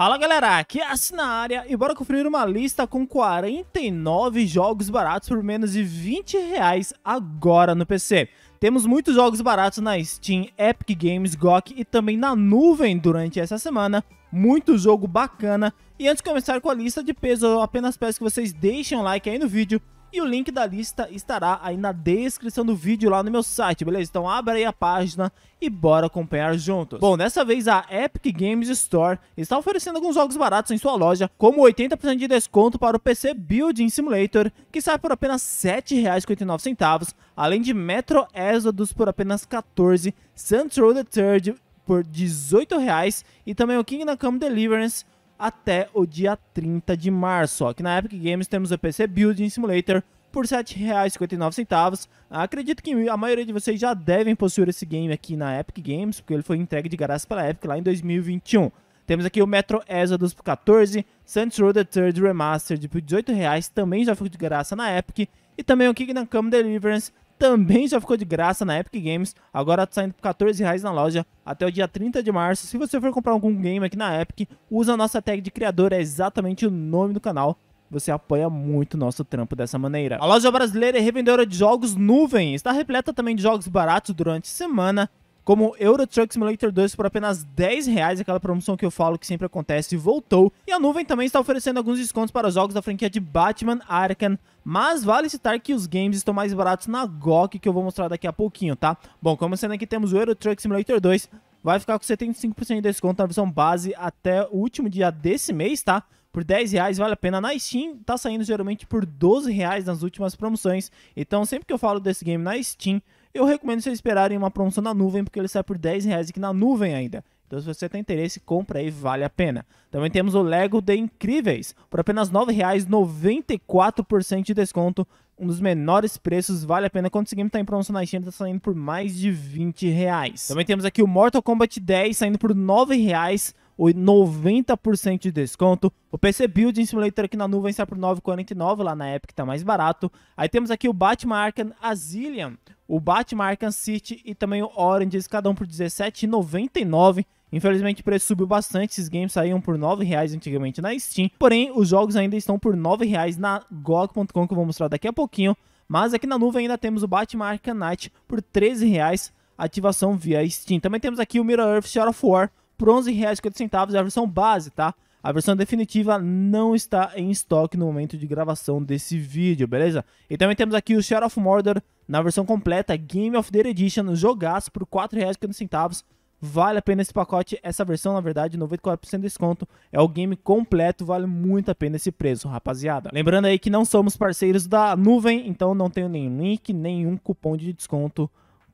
Fala galera, aqui é a Sinária e bora conferir uma lista com 49 jogos baratos por menos de 20 reais agora no PC. Temos muitos jogos baratos na Steam, Epic Games, GOG e também na nuvem durante essa semana, muito jogo bacana. E antes de começar com a lista de peso, eu apenas peço que vocês deixem um like aí no vídeo, e o link da lista estará aí na descrição do vídeo lá no meu site, beleza? Então abra aí a página e bora acompanhar juntos. Bom, dessa vez a Epic Games Store está oferecendo alguns jogos baratos em sua loja, como 80% de desconto para o PC Building Simulator, que sai por apenas R$ 7,89, além de Metro Exodus por apenas R$ 14, Saints the Third por R$ 18,00 e também o the Come Deliverance até o dia 30 de março. Aqui na Epic Games temos o PC Building Simulator por R$ 7,59. Acredito que a maioria de vocês já devem possuir esse game aqui na Epic Games, porque ele foi entregue de graça pela Epic lá em 2021. Temos aqui o Metro Exodus por 14, Saints Row The Third Remastered por 18 reais, também já ficou de graça na Epic, e também o Kingdom Come Deliverance também já ficou de graça na Epic Games, agora tá saindo por 14 reais na loja até o dia 30 de março. Se você for comprar algum game aqui na Epic, usa a nossa tag de criador, é exatamente o nome do canal. Você apoia muito o nosso trampo dessa maneira. A loja brasileira é revendedora de jogos nuvem, está repleta também de jogos baratos durante a semana como Euro Truck Simulator 2 por apenas 10 reais, aquela promoção que eu falo que sempre acontece, voltou. E a nuvem também está oferecendo alguns descontos para os jogos da franquia de Batman Arkham, mas vale citar que os games estão mais baratos na GOG, que eu vou mostrar daqui a pouquinho, tá? Bom, começando aqui temos o Euro Truck Simulator 2, vai ficar com 75% de desconto na versão base até o último dia desse mês, tá? por 10 reais vale a pena. Na Steam tá saindo geralmente por 12 reais nas últimas promoções. Então sempre que eu falo desse game na Steam, eu recomendo vocês esperarem uma promoção na nuvem, porque ele sai por 10 reais aqui na nuvem ainda. Então, se você tem interesse, compra aí, vale a pena. Também temos o Lego The Incríveis, por apenas R$ 9,00, de desconto, um dos menores preços, vale a pena. Quando conseguimos tá em promoção na China, está saindo por mais de 20 reais. Também temos aqui o Mortal Kombat 10, saindo por R$ 9,00, 90% de desconto. O PC Building Simulator aqui na nuvem sai por 9,49, lá na Epic tá mais barato. Aí temos aqui o Batman Arkham Asylum, o Batman Arkham City e também o Orange, cada um por 17,99. Infelizmente o preço subiu bastante, esses games saíam por R$ 9,00 antigamente na Steam, porém os jogos ainda estão por R$ 9,00 na GOG.com que eu vou mostrar daqui a pouquinho, mas aqui na nuvem ainda temos o Batman Arkham Knight por R$ 13,00, ativação via Steam. Também temos aqui o Mirror Earth Shadow of War por R$ 11,50, é a versão base, tá? A versão definitiva não está em estoque no momento de gravação desse vídeo, beleza? E também temos aqui o Shadow of Mordor na versão completa, Game of the Edition, jogaço por R$ 4,50. Vale a pena esse pacote, essa versão, na verdade, 94% de desconto. É o game completo, vale muito a pena esse preço, rapaziada. Lembrando aí que não somos parceiros da nuvem, então não tenho nenhum link, nenhum cupom de desconto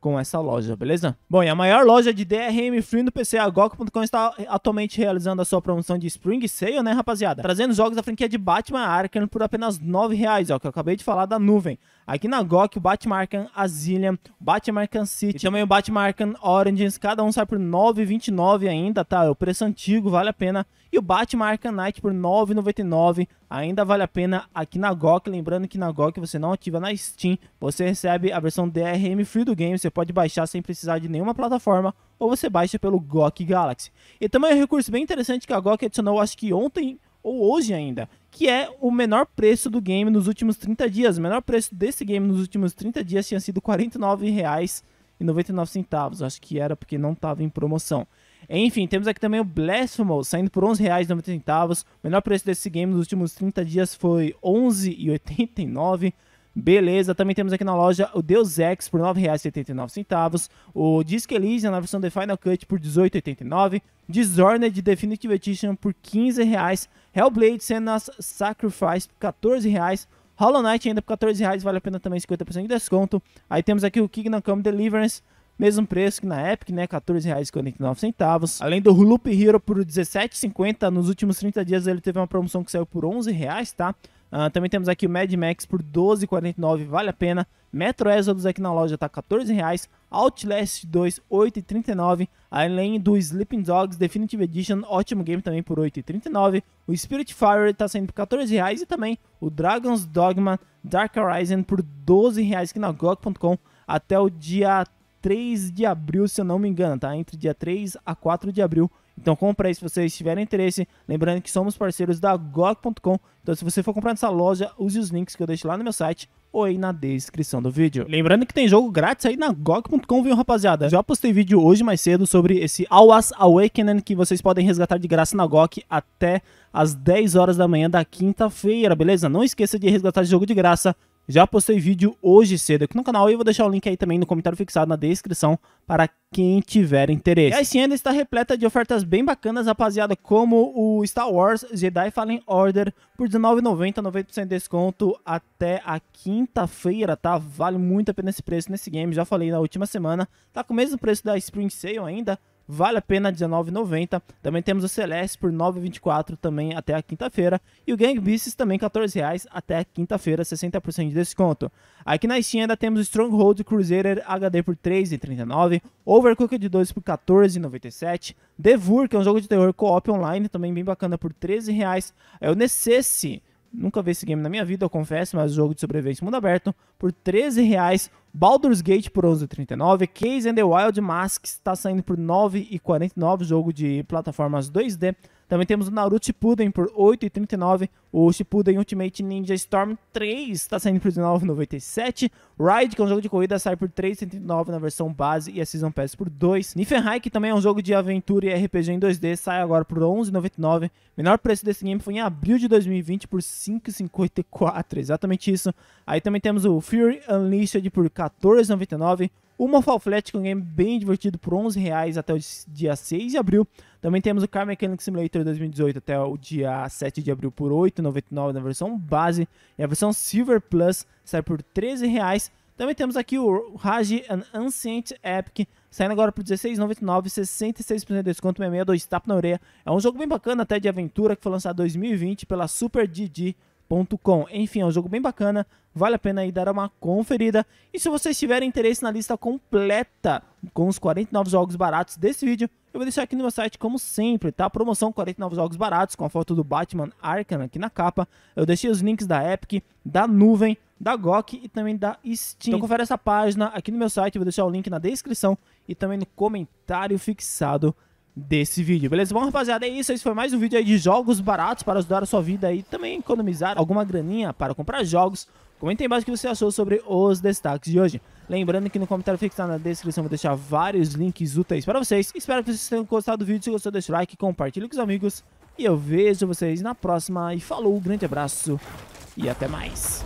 com essa loja, beleza? Bom, e a maior loja de DRM free do PC, a GOG.com, está atualmente realizando a sua promoção de Spring Sale, né, rapaziada? Trazendo jogos da franquia de Batman Arkham por apenas R$ 9,00, ó, que eu acabei de falar da nuvem. Aqui na GOC o Batman Arkham Asylum, Batman Arkham City e também o Batman Arkham Origins, cada um sai por 9,29 ainda, tá? É o preço antigo, vale a pena. E o Batman Arkham Knight por 9,99, ainda vale a pena aqui na GOC. Lembrando que na GOC você não ativa na Steam, você recebe a versão DRM free do game, você pode baixar sem precisar de nenhuma plataforma ou você baixa pelo GOC Galaxy. E também é um recurso bem interessante que a GOC adicionou, acho que ontem ou hoje ainda, que é o menor preço do game nos últimos 30 dias. O menor preço desse game nos últimos 30 dias tinha sido R$ 49,99. Acho que era porque não estava em promoção. Enfim, temos aqui também o Blasphemous, saindo por R$ 11,90. O menor preço desse game nos últimos 30 dias foi R$ 11,89. Beleza, também temos aqui na loja o Deus Ex por R$ 9,79. o Disque Elysium na versão The Final Cut por R$ 18,89, Disordered Definitive Edition por R$ 15,00, Hellblade Sena's Sacrifice por R$ 14,00, Hollow Knight ainda por R$ 14,00, vale a pena também 50% de desconto. Aí temos aqui o Kingdom Come Deliverance mesmo preço que na Epic, né, 14,49. Além do Loop Hero por R$ 17,50, nos últimos 30 dias ele teve uma promoção que saiu por R$ 11,00, tá? Ah, também temos aqui o Mad Max por 12,49, vale a pena. Metro Exodus aqui na loja tá reais Outlast 2, 8,39. Além do Sleeping Dogs Definitive Edition, ótimo game também por 8,39. O Spirit Fire tá saindo por reais E também o Dragon's Dogma Dark Horizon por reais aqui na GOG.com até o dia 3 de abril, se eu não me engano, tá? Entre dia 3 a 4 de abril então compra aí se vocês tiverem interesse. Lembrando que somos parceiros da GOG.com. Então se você for comprar nessa loja, use os links que eu deixo lá no meu site ou aí na descrição do vídeo. Lembrando que tem jogo grátis aí na GOG.com, viu, rapaziada? Já postei vídeo hoje mais cedo sobre esse Awas Awakening que vocês podem resgatar de graça na GOG até às 10 horas da manhã da quinta-feira, beleza? Não esqueça de resgatar esse jogo de graça já postei vídeo hoje cedo aqui no canal e vou deixar o link aí também no comentário fixado na descrição para quem tiver interesse. E a ainda está repleta de ofertas bem bacanas, rapaziada, como o Star Wars Jedi Fallen Order por R$19,90, 90% de desconto até a quinta-feira, tá? Vale muito a pena esse preço nesse game, já falei na última semana. Tá com o mesmo preço da Spring Sale ainda, vale a pena R$19,90. Também temos o Celeste por R$9,24 também até a quinta-feira. E o Gang Beasts também R$14,00 até a quinta-feira, 60% de desconto. Aqui na Steam ainda temos o Stronghold Crusader HD por R$3,39, Overcooked 2 por R$14,97, Devour que é um jogo de terror co-op online, também bem bacana, por R$13,00. É o Necesse Nunca vi esse game na minha vida, eu confesso, mas jogo de sobrevivência mundo aberto por 13 reais. Baldur's Gate por 11,39, Case and the Wild Mask está saindo por 9,49, jogo de plataformas 2D também temos o Naruto Shippuden por 8,39. O Shippuden Ultimate Ninja Storm 3 está saindo por 19,97. Ride, que é um jogo de corrida, sai por 3,39 na versão base e a Season Pass por 2. Nifenhai, que também é um jogo de aventura e RPG em 2D, sai agora por 11,99. Menor preço desse game foi em abril de 2020 por 5,54. Exatamente isso. Aí também temos o Fury Unleashed por 14,99 o Falflet, que é um game bem divertido por 11 reais até o dia 6 de abril. Também temos o Car Mechanic Simulator 2018 até o dia 7 de abril por 8,99 na versão base. E a versão Silver Plus sai por 13 reais. Também temos aqui o Rage An Ancient Epic, saindo agora por 16,99, 66% de desconto, 662, tapa na orelha. É um jogo bem bacana até de aventura, que foi lançado em 2020 pela Super Didi .com. Enfim, é um jogo bem bacana, vale a pena aí dar uma conferida. E se vocês tiverem interesse na lista completa com os 49 jogos baratos desse vídeo, eu vou deixar aqui no meu site como sempre, tá? Promoção 49 jogos baratos com a foto do Batman Arkham aqui na capa. Eu deixei os links da Epic, da Nuvem, da Gok e também da Steam. Então confere essa página aqui no meu site, eu vou deixar o link na descrição e também no comentário fixado desse vídeo, beleza? Bom, rapaziada, é isso. Esse foi mais um vídeo aí de jogos baratos para ajudar a sua vida e também economizar alguma graninha para comprar jogos. Comenta aí embaixo o que você achou sobre os destaques de hoje. Lembrando que no comentário fixado na descrição vou deixar vários links úteis para vocês. Espero que vocês tenham gostado do vídeo. Se gostou, deixa o like, compartilhe com os amigos. E eu vejo vocês na próxima. E falou, grande abraço e até mais.